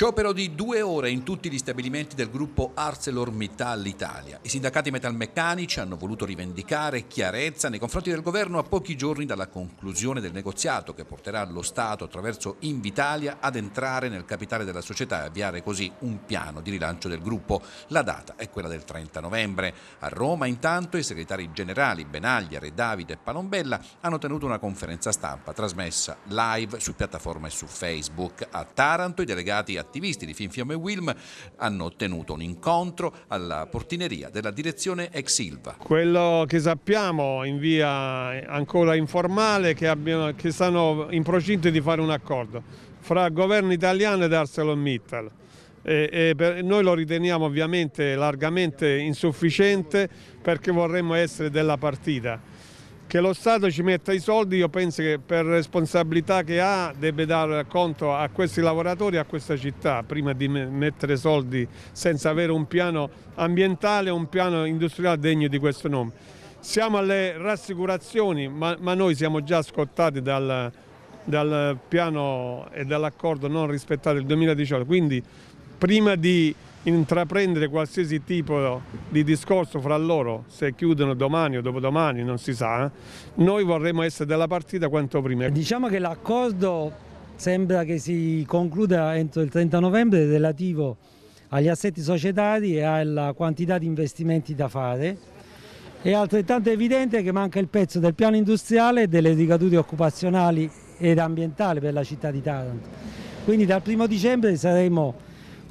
Sciopero di due ore in tutti gli stabilimenti del gruppo ArcelorMittal Italia. I sindacati metalmeccanici hanno voluto rivendicare chiarezza nei confronti del governo a pochi giorni dalla conclusione del negoziato che porterà lo Stato attraverso Invitalia ad entrare nel capitale della società e avviare così un piano di rilancio del gruppo. La data è quella del 30 novembre. A Roma intanto i segretari generali Benaglia, Re Davide e Palombella hanno tenuto una conferenza stampa trasmessa live su piattaforma e su Facebook. A Taranto i delegati a attivisti di Finfiamme e Wilm hanno ottenuto un incontro alla portineria della direzione ex Silva. Quello che sappiamo in via ancora informale che, che stanno in procinto di fare un accordo fra governo italiano ed ArcelorMittal. E, e noi lo riteniamo ovviamente largamente insufficiente perché vorremmo essere della partita che lo Stato ci metta i soldi, io penso che per responsabilità che ha debba dare conto a questi lavoratori e a questa città prima di mettere soldi senza avere un piano ambientale, un piano industriale degno di questo nome. Siamo alle rassicurazioni, ma, ma noi siamo già scottati dal, dal piano e dall'accordo non rispettato del 2018, quindi prima di intraprendere qualsiasi tipo di discorso fra loro, se chiudono domani o dopodomani non si sa, eh. noi vorremmo essere della partita quanto prima. Diciamo che l'accordo sembra che si concluda entro il 30 novembre relativo agli assetti societari e alla quantità di investimenti da fare. È altrettanto evidente che manca il pezzo del piano industriale e delle ricadute occupazionali ed ambientali per la città di Taranto. Quindi dal primo dicembre saremo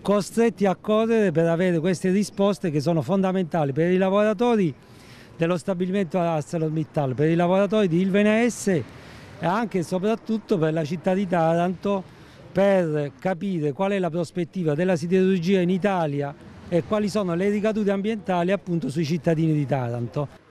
costretti a correre per avere queste risposte che sono fondamentali per i lavoratori dello stabilimento ArcelorMittal, per i lavoratori di Ilvenes e anche e soprattutto per la città di Taranto per capire qual è la prospettiva della siderurgia in Italia e quali sono le ricadute ambientali appunto sui cittadini di Taranto.